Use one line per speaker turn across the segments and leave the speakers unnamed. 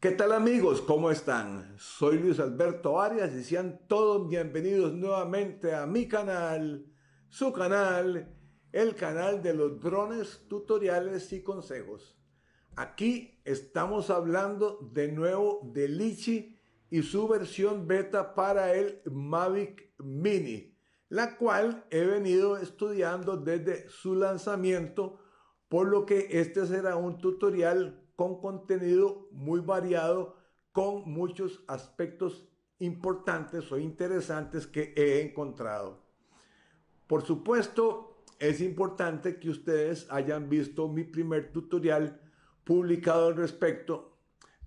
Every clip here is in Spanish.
¿Qué tal amigos? ¿Cómo están? Soy Luis Alberto Arias y sean todos bienvenidos nuevamente a mi canal, su canal, el canal de los drones, tutoriales y consejos. Aquí estamos hablando de nuevo de litchi y su versión beta para el Mavic Mini, la cual he venido estudiando desde su lanzamiento, por lo que este será un tutorial con contenido muy variado, con muchos aspectos importantes o interesantes que he encontrado. Por supuesto, es importante que ustedes hayan visto mi primer tutorial publicado al respecto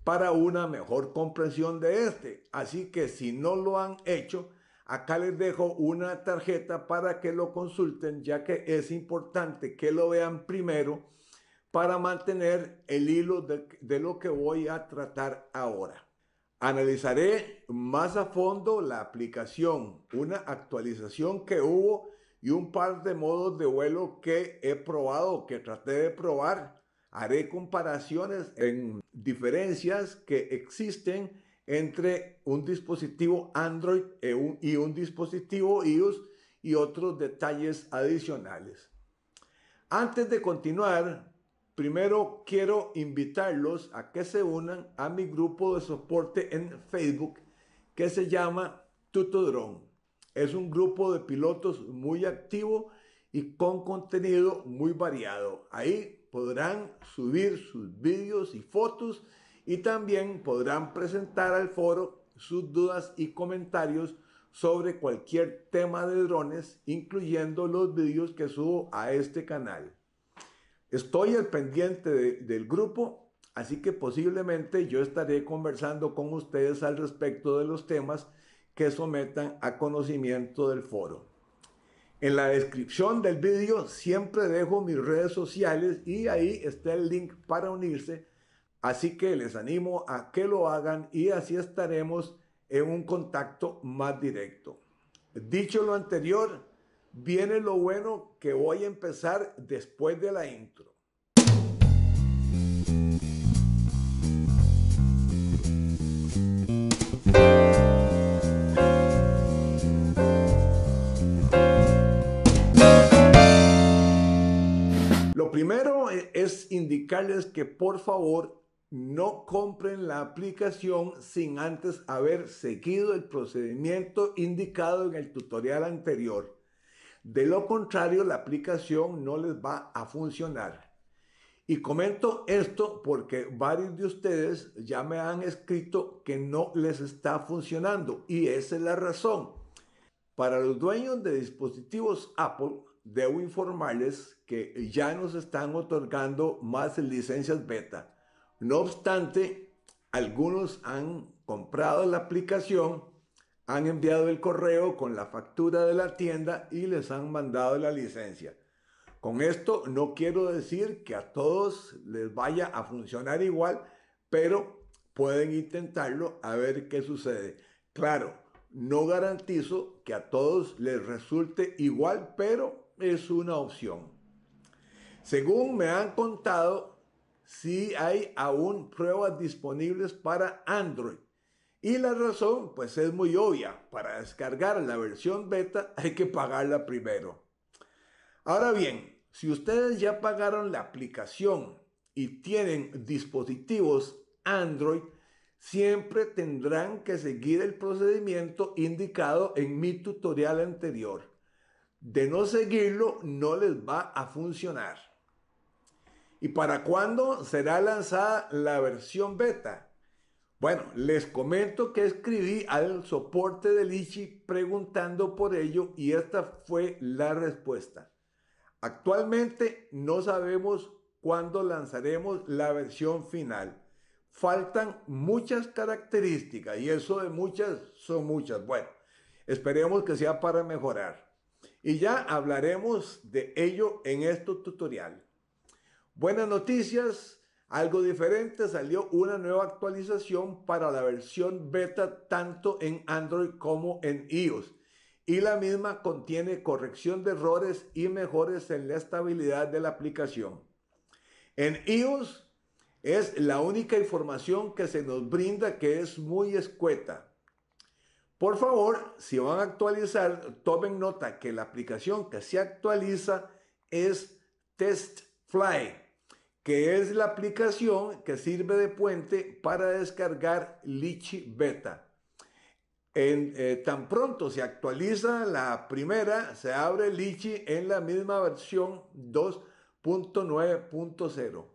para una mejor comprensión de este. Así que si no lo han hecho, acá les dejo una tarjeta para que lo consulten, ya que es importante que lo vean primero para mantener el hilo de, lo que voy a tratar ahora. Analizaré más a fondo la aplicación, una actualización que hubo y un par de modos de vuelo que he probado, que traté de probar. Haré comparaciones en diferencias que existen entre un dispositivo Android e y un dispositivo iOS y otros detalles adicionales. Antes de continuar, Primero quiero invitarlos a que se unan a mi grupo de soporte en Facebook que se llama Tutodrone. Es un grupo de pilotos muy activo y con contenido muy variado. Ahí podrán subir sus vídeos y fotos y también podrán presentar al foro sus dudas y comentarios sobre cualquier tema de drones, incluyendo los vídeos que subo a este canal. Estoy al pendiente del grupo, así que posiblemente yo estaré conversando con ustedes al respecto de los temas que sometan a conocimiento del foro. En la descripción del vídeo siempre dejo mis redes sociales y ahí está el link para unirse, así que les animo a que lo hagan y así estaremos en un contacto más directo. Dicho lo anterior, viene lo bueno que voy a empezar después de la intro. Lo primero e-, es indicarles que por favor no compren la aplicación sin antes haber seguido el procedimiento indicado en el tutorial anterior. De lo contrario, la aplicación no les va a funcionar. Y comento esto porque varios de ustedes ya me han escrito que no les está funcionando y esa es la razón. Para los dueños de dispositivos Apple, debo informarles que ya nos están otorgando más licencias beta. No obstante, algunos han comprado la aplicación han enviado el correo con la factura de la tienda y les han mandado la licencia. Con esto no quiero decir que a todos les vaya a funcionar igual, pero pueden intentarlo a ver qué sucede. Claro, no garantizo que a todos les resulte igual, pero es una opción. Según me han contado, sí hay aún pruebas disponibles para Android y la razón, pues es muy obvia, para descargar la versión beta hay que pagarla primero. Ahora bien, si ustedes ya pagaron la aplicación y tienen dispositivos Android, siempre tendrán que seguir el procedimiento indicado en mi tutorial anterior. De no seguirlo, no les va a funcionar. ¿Y para cuándo será lanzada la versión beta? Bueno, les comento que escribí al soporte de ICHI preguntando por ello y esta fue la respuesta. Actualmente no sabemos cuándo lanzaremos la versión final. Faltan muchas características y eso de muchas son muchas. Bueno, esperemos que sea para mejorar. Y ya hablaremos de ello en este tutorial. Buenas noticias. Algo diferente, salió una nueva actualización para la versión beta tanto en Android como en iOS. Y la misma contiene corrección de errores y mejores en la estabilidad de la aplicación. En iOS es la única información que se nos brinda que es muy escueta. Por favor, si van a actualizar, tomen nota que la aplicación que se actualiza es TestFly que es la aplicación que sirve de puente para descargar Lichi Beta. Eh, tan pronto se actualiza la primera, se abre Lichi en la misma versión 2.9.0.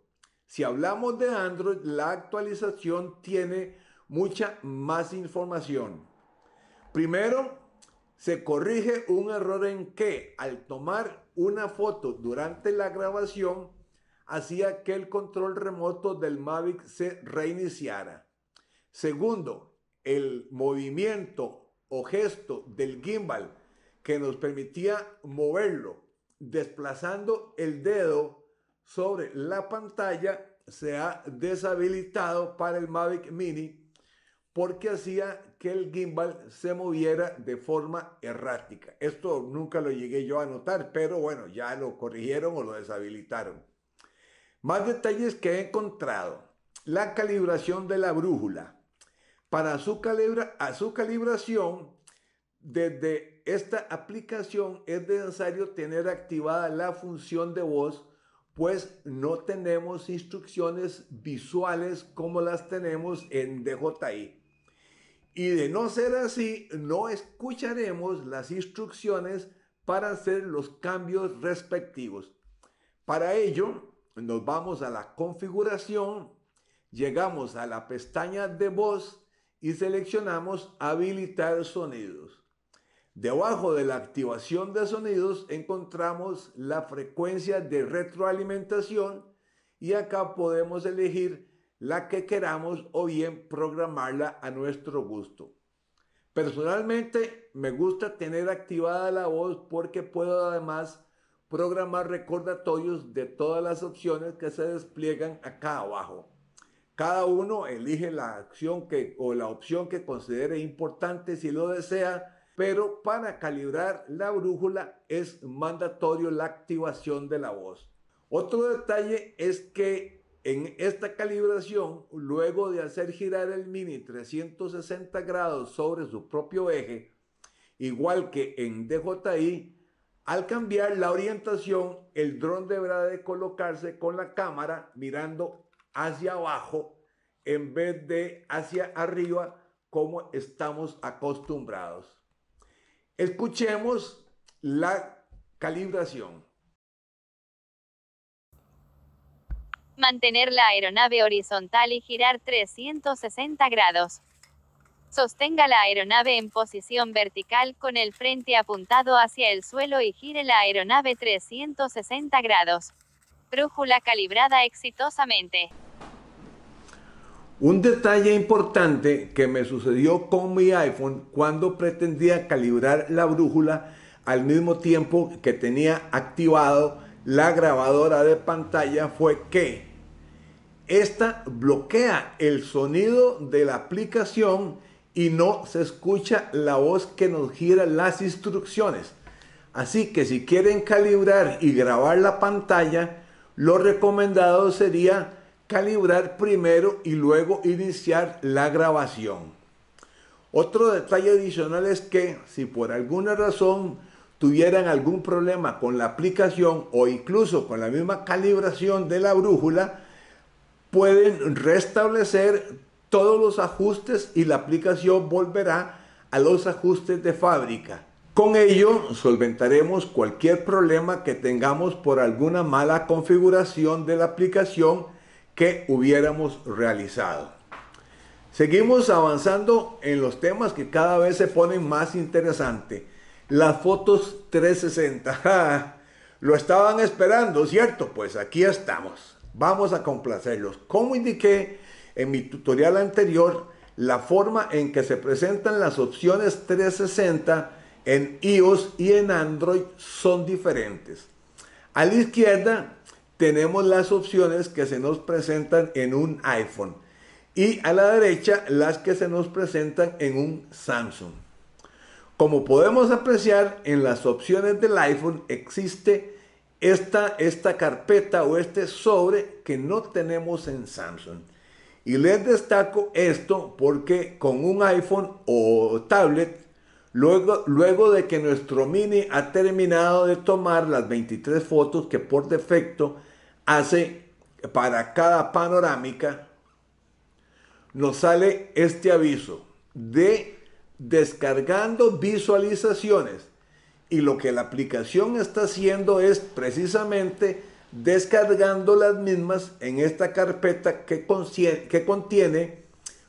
Si hablamos de Android, la actualización tiene mucha más información. Primero, se corrige un error en que al tomar una foto durante la grabación, hacía que el control remoto del Mavic se reiniciara. Segundo, el movimiento o gesto del gimbal que nos permitía moverlo desplazando el dedo sobre la pantalla se ha deshabilitado para el Mavic Mini porque hacía que el gimbal se moviera de forma errática. Esto nunca lo llegué yo a notar, pero bueno, ya lo corrigieron o lo deshabilitaron. Más detalles que he encontrado. La calibración de la brújula. Para su, calibra, a su calibración, desde esta aplicación es necesario tener activada la función de voz, pues no tenemos instrucciones visuales como las tenemos en DJI. Y de no ser así, no escucharemos las instrucciones para hacer los cambios respectivos. Para ello, nos vamos a la configuración, llegamos a la pestaña de voz y seleccionamos habilitar sonidos. Debajo de la activación de sonidos encontramos la frecuencia de retroalimentación y acá podemos elegir la que queramos o bien programarla a nuestro gusto. Personalmente me gusta tener activada la voz porque puedo además programar recordatorios de todas las opciones que se despliegan acá abajo. Cada uno elige la acción que o la opción que considere importante si lo desea, pero para calibrar la brújula es mandatorio la activación de la voz. Otro detalle es que en esta calibración, luego de hacer girar el Mini 360 grados sobre su propio eje, igual que en DJI, al cambiar la orientación, el dron deberá de colocarse con la cámara mirando hacia abajo en vez de hacia arriba como estamos acostumbrados. Escuchemos la calibración. Mantener la aeronave horizontal y girar 360 grados. Sostenga la aeronave en posición vertical con el frente apuntado hacia el suelo y gire la aeronave 360 grados. Brújula calibrada exitosamente. Un detalle importante que me sucedió con mi iPhone cuando pretendía calibrar la brújula al mismo tiempo que tenía activado la grabadora de pantalla fue que esta bloquea el sonido de la aplicación y no se escucha la voz que nos gira las instrucciones. Así que si quieren calibrar y grabar la pantalla, lo recomendado sería calibrar primero y luego iniciar la grabación. Otro detalle adicional es que si por alguna razón tuvieran algún problema con la aplicación o incluso con la misma calibración de la brújula, pueden restablecer todos los ajustes y la aplicación volverá a los ajustes de fábrica. Con ello solventaremos cualquier problema que tengamos por alguna mala configuración de la aplicación que hubiéramos realizado. Seguimos avanzando en los temas que cada vez se ponen más interesantes. Las fotos 360. Lo estaban esperando, ¿cierto? Pues aquí estamos. Vamos a complacerlos. Como indiqué, en mi tutorial anterior, la forma en que se presentan las opciones 360 en iOS y en Android son diferentes. A la izquierda tenemos las opciones que se nos presentan en un iPhone y a la derecha las que se nos presentan en un Samsung. Como podemos apreciar en las opciones del iPhone existe esta, esta carpeta o este sobre que no tenemos en Samsung. Y les destaco esto porque con un iPhone o tablet, luego, luego de que nuestro mini ha terminado de tomar las 23 fotos que por defecto hace para cada panorámica, nos sale este aviso de descargando visualizaciones. Y lo que la aplicación está haciendo es precisamente descargando las mismas en esta carpeta que, que contiene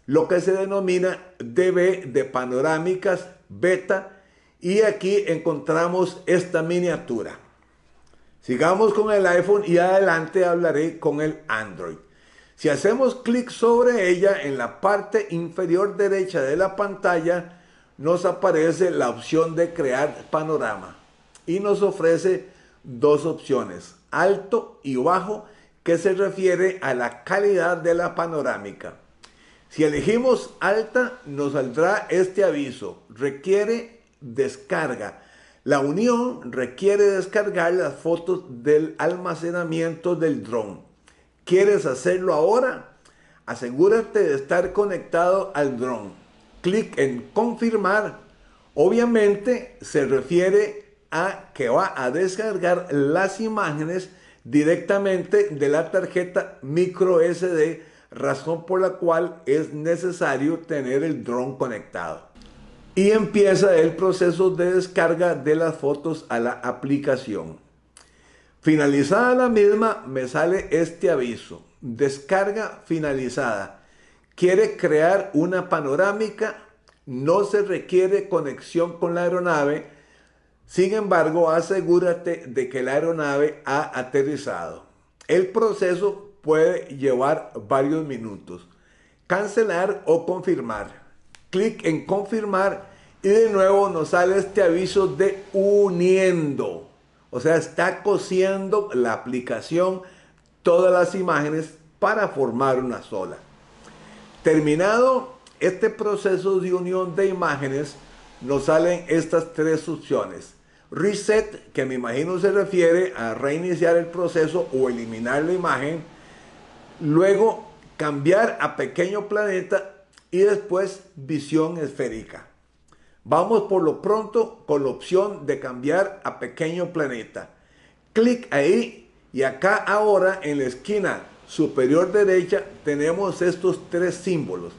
lo que se denomina DB de panorámicas beta y aquí encontramos esta miniatura. Sigamos con el iPhone y adelante hablaré con el Android. Si hacemos clic sobre ella en la parte inferior derecha de la pantalla, nos aparece la opción de crear panorama y nos ofrece dos opciones alto y bajo que se refiere a la calidad de la panorámica. Si elegimos alta, nos saldrá este aviso. Requiere descarga. La unión requiere descargar las fotos del almacenamiento del dron. ¿Quieres hacerlo ahora? Asegúrate de estar conectado al dron. Clic en confirmar. Obviamente se refiere a que va a descargar las imágenes directamente de la tarjeta micro SD, razón por la cual es necesario tener el dron conectado. Y empieza el proceso de descarga de las fotos a la aplicación. Finalizada la misma, me sale este aviso. Descarga finalizada. Quiere crear una panorámica. No se requiere conexión con la aeronave sin embargo, asegúrate de que la aeronave ha aterrizado. El proceso puede llevar varios minutos. Cancelar o confirmar. Clic en confirmar y de nuevo nos sale este aviso de uniendo. O sea, está cosiendo la aplicación todas las imágenes para formar una sola. Terminado este proceso de unión de imágenes, nos salen estas tres opciones Reset, que me imagino se refiere a reiniciar el proceso o eliminar la imagen. Luego, cambiar a pequeño planeta y después visión esférica. Vamos por lo pronto con la opción de cambiar a pequeño planeta. Clic ahí y acá ahora en la esquina superior derecha tenemos estos tres símbolos.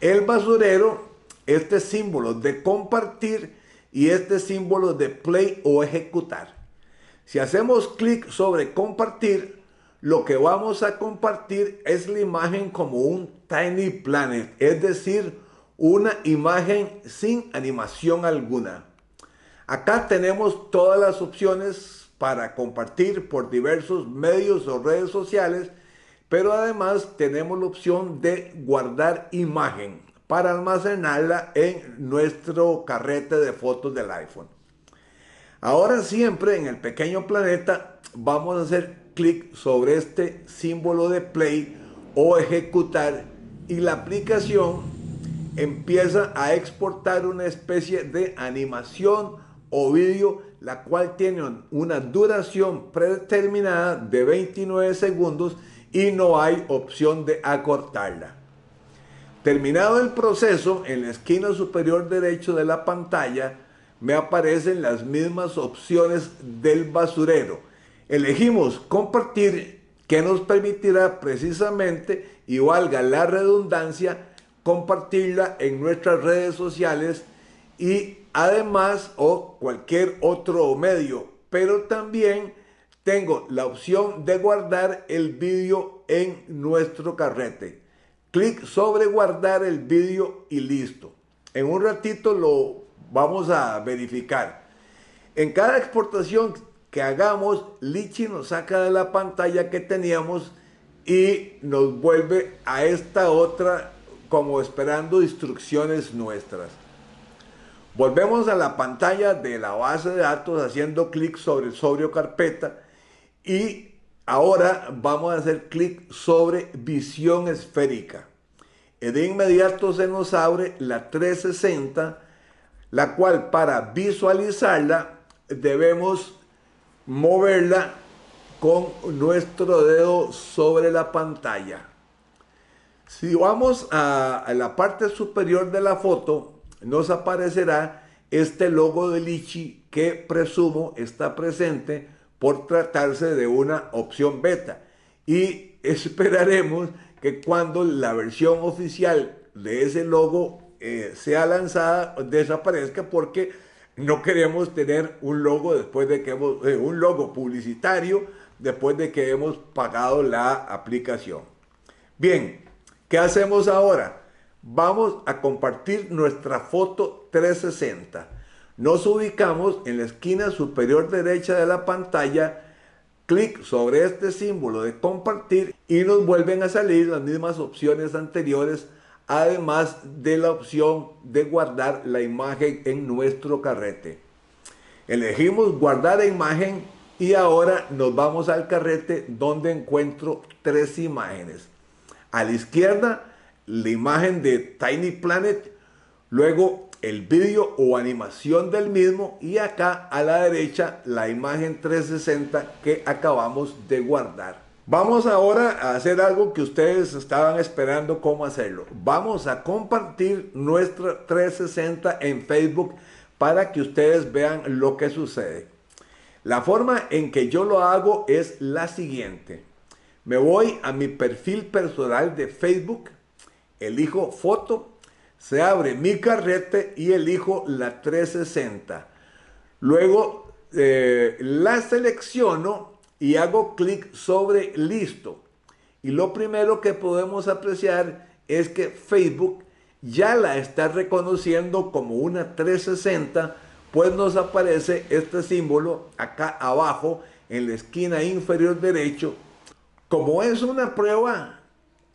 El basurero, este símbolo de compartir y este símbolo de play o ejecutar. Si hacemos clic sobre compartir, lo que vamos a compartir es la imagen como un Tiny Planet, es decir, una imagen sin animación alguna. Acá tenemos todas las opciones para compartir por diversos medios o redes sociales, pero además tenemos la opción de guardar imagen para almacenarla en nuestro carrete de fotos del iPhone. Ahora siempre en el pequeño planeta vamos a hacer clic sobre este símbolo de play o ejecutar y la aplicación empieza a exportar una especie de animación o vídeo la cual tiene una duración predeterminada de 29 segundos y no hay opción de acortarla. Terminado el proceso, en la esquina superior derecho de la pantalla me aparecen las mismas opciones del basurero. Elegimos compartir que nos permitirá precisamente, y valga la redundancia, compartirla en nuestras redes sociales y además o cualquier otro medio. Pero también tengo la opción de guardar el vídeo en nuestro carrete. Clic sobre guardar el vídeo y listo. En un ratito lo vamos a verificar. En cada exportación que hagamos, Lichi nos saca de la pantalla que teníamos y nos vuelve a esta otra como esperando instrucciones nuestras. Volvemos a la pantalla de la base de datos haciendo clic sobre el sobrio carpeta y Ahora vamos a hacer clic sobre visión esférica. De inmediato se nos abre la 360, la cual para visualizarla debemos moverla con nuestro dedo sobre la pantalla. Si vamos a, la parte superior de la foto, nos aparecerá este logo de Lichi que presumo está presente por tratarse de una opción beta. Y esperaremos que cuando la versión oficial de ese logo eh, sea lanzada, desaparezca porque no queremos tener un logo después de que eh, un logo publicitario después de que hemos pagado la aplicación. Bien, ¿qué hacemos ahora? Vamos a compartir nuestra foto 360 nos ubicamos en la esquina superior derecha de la pantalla, clic sobre este símbolo de compartir y nos vuelven a salir las mismas opciones anteriores, además de la opción de guardar la imagen en nuestro carrete. Elegimos guardar imagen y ahora nos vamos al carrete donde encuentro tres imágenes. A la izquierda, la imagen de Tiny Planet, luego el vídeo o animación del mismo y acá a la derecha la imagen 360 que acabamos de guardar. Vamos ahora a hacer algo que ustedes estaban esperando cómo hacerlo. Vamos a compartir nuestra 360 en Facebook para que ustedes vean lo que sucede. La forma en que yo lo hago es la siguiente. Me voy a mi perfil personal de Facebook, elijo foto se abre mi carrete y elijo la 360. Luego eh, la selecciono y hago clic sobre listo. Y lo primero que podemos apreciar es que Facebook ya la está reconociendo como una 360, pues nos aparece este símbolo acá abajo en la esquina inferior derecho. Como es una prueba,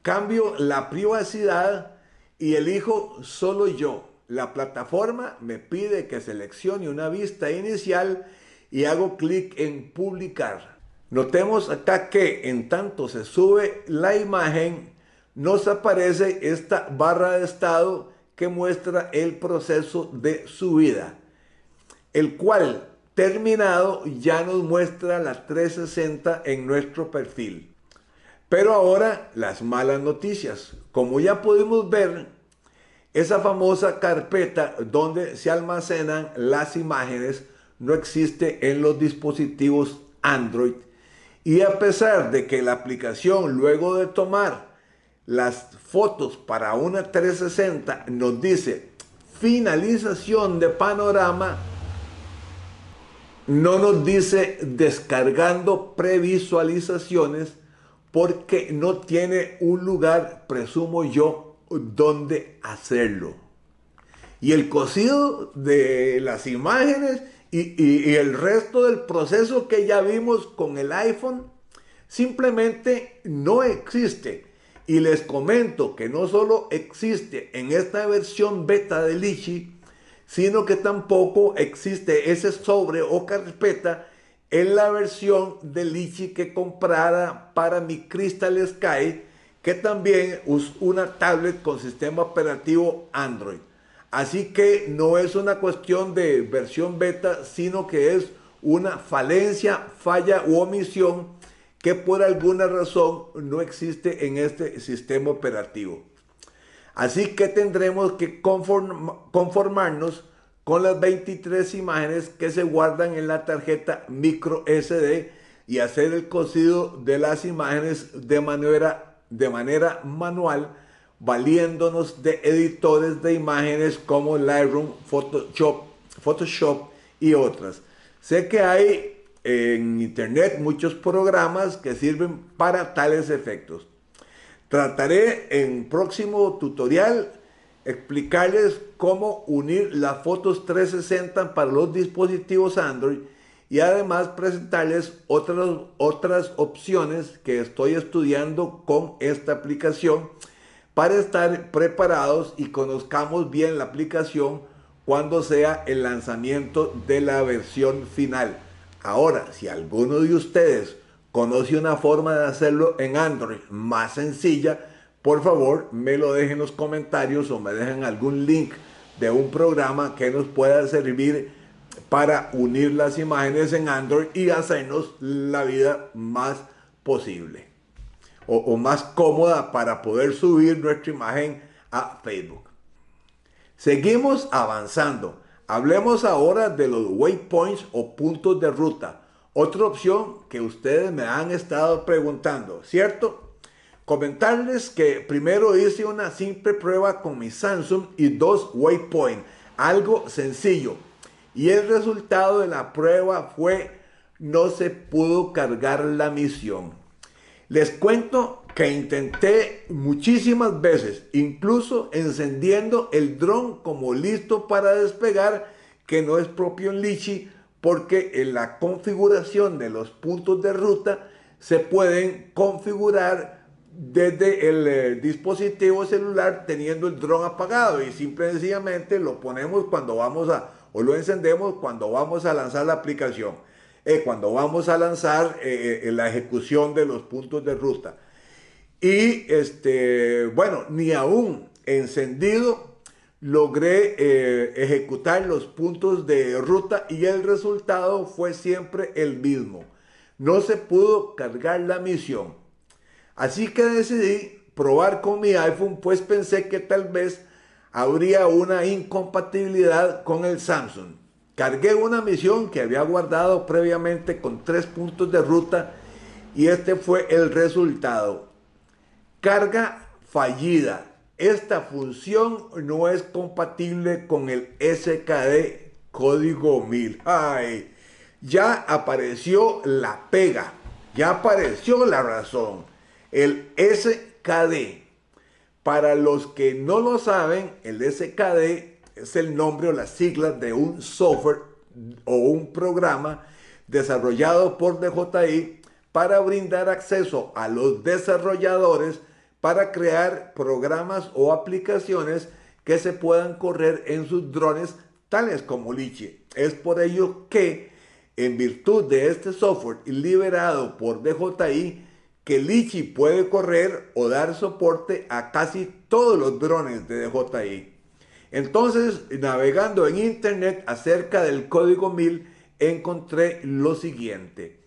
cambio la privacidad y elijo solo yo. La plataforma me pide que seleccione una vista inicial y hago clic en publicar. Notemos acá que en tanto se sube la imagen, nos aparece esta barra de estado que muestra el proceso de subida, el cual terminado ya nos muestra la 360 en nuestro perfil. Pero ahora las malas noticias. Como ya pudimos ver, esa famosa carpeta donde se almacenan las imágenes no existe en los dispositivos Android. Y a pesar de que la aplicación luego de tomar las fotos para una 360 nos dice finalización de panorama, no nos dice descargando previsualizaciones porque no tiene un lugar, presumo yo, donde hacerlo. Y el cosido de las imágenes y, el resto del proceso que ya vimos con el iPhone simplemente no existe. Y les comento que no solo existe en esta versión beta de Lichi, sino que tampoco existe ese sobre o carpeta en la versión de Litchi que comprara para mi Crystal Sky, que también es una tablet con sistema operativo Android. Así que no es una cuestión de versión beta, sino que es una falencia, falla u omisión que por alguna razón no existe en este sistema operativo. Así que tendremos que conformarnos con las 23 imágenes que se guardan en la tarjeta micro SD y hacer el cosido de las imágenes de manera, de manera manual, valiéndonos de editores de imágenes como Lightroom, Photoshop, Photoshop y otras. Sé que hay en internet muchos programas que sirven para tales efectos. Trataré en próximo tutorial explicarles cómo unir las fotos 360 para los dispositivos Android y además presentarles otras, otras opciones que estoy estudiando con esta aplicación para estar preparados y conozcamos bien la aplicación cuando sea el lanzamiento de la versión final. Ahora, si alguno de ustedes conoce una forma de hacerlo en Android más sencilla, por favor me lo dejen en los comentarios o me dejen algún link de un programa que nos pueda servir para unir las imágenes en Android y hacernos la vida más posible o, o más cómoda para poder subir nuestra imagen a Facebook. Seguimos avanzando. Hablemos ahora de los waypoints o puntos de ruta. Otra opción que ustedes me han estado preguntando, ¿cierto? Comentarles que primero hice una simple prueba con mi Samsung y dos Waypoint, algo sencillo. Y el resultado de la prueba fue no se pudo cargar la misión. Les cuento que intenté muchísimas veces, incluso encendiendo el dron como listo para despegar, que no es propio en Litchi, porque en la configuración de los puntos de ruta se pueden configurar desde el eh, dispositivo celular teniendo el dron apagado y simplemente lo ponemos cuando vamos a, o lo encendemos cuando vamos a lanzar la aplicación, eh, cuando vamos a lanzar eh, la ejecución de los puntos de ruta. Y este, bueno, ni aún encendido logré ejecutar los puntos de ruta y el resultado fue siempre el mismo. No se pudo cargar la misión. Así que decidí probar con mi iPhone, pues pensé que tal vez habría una incompatibilidad con el Samsung. Cargué una misión que había guardado previamente con tres puntos de ruta y este fue el resultado. Carga fallida. Esta función no es compatible con el SKD código 1000. ¡Ay! Ya apareció la pega. Ya apareció la razón. El SKD. Para los que no lo saben, el SKD es el nombre o la sigla de un software o un programa desarrollado por DJI para brindar acceso a los desarrolladores para crear programas o aplicaciones que se puedan correr en sus drones tales como Liche. Es por ello que en virtud de este software liberado por DJI que Lichi puede correr o dar soporte a casi todos los drones de DJI. Entonces, navegando en internet acerca del código 1000, encontré lo siguiente.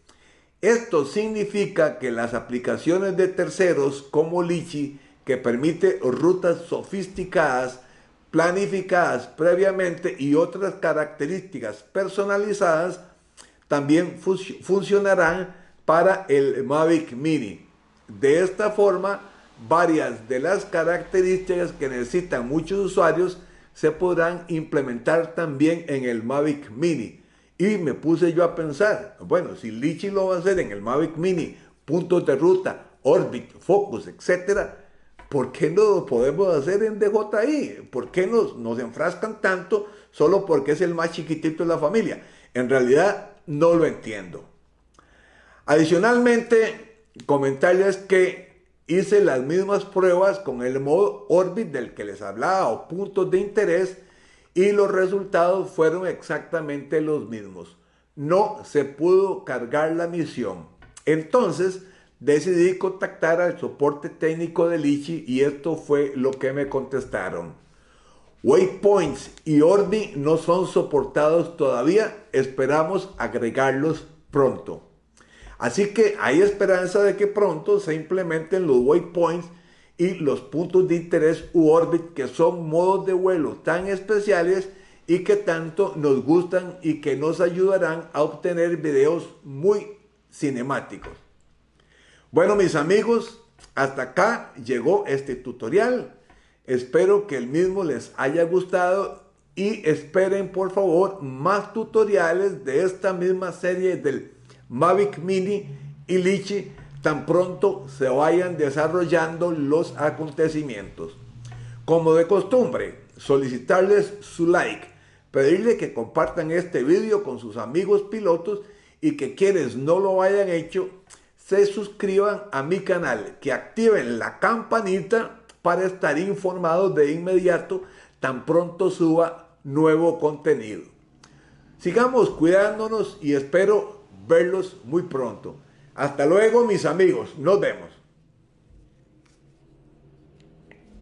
Esto significa que las aplicaciones de terceros como Lichi, que permite rutas sofisticadas, planificadas previamente y otras características personalizadas, también funcionarán para el Mavic Mini. De esta forma, varias de las características que necesitan muchos usuarios se podrán implementar también en el Mavic Mini. Y me puse yo a pensar, bueno, si Lichi lo va a hacer en el Mavic Mini, puntos de ruta, Orbit, Focus, etcétera, ¿por qué no lo podemos hacer en DJI? ¿Por qué nos, nos enfrascan tanto solo porque es el más chiquitito de la familia? En realidad no lo entiendo. Adicionalmente, comentarles que hice las mismas pruebas con el modo Orbit del que les hablaba o puntos de interés y los resultados fueron exactamente los mismos. No se pudo cargar la misión. Entonces decidí contactar al soporte técnico de Lichi y esto fue lo que me contestaron. Waypoints y Orbit no son soportados todavía, esperamos agregarlos pronto. Así que hay esperanza de que pronto se implementen los waypoints y los puntos de interés u orbit, que son modos de vuelo tan especiales y que tanto nos gustan y que nos ayudarán a obtener videos muy cinemáticos. Bueno, mis amigos, hasta acá llegó este tutorial. Espero que el mismo les haya gustado y esperen por favor más tutoriales de esta misma serie del Mavic Mini y Lichi tan pronto se vayan desarrollando los acontecimientos. Como de costumbre, solicitarles su like, pedirle que compartan este vídeo con sus amigos pilotos y que quienes no lo hayan hecho se suscriban a mi canal, que activen la campanita para estar informados de inmediato tan pronto suba nuevo contenido. Sigamos cuidándonos y espero verlos muy pronto. Hasta luego, mis amigos. Nos vemos.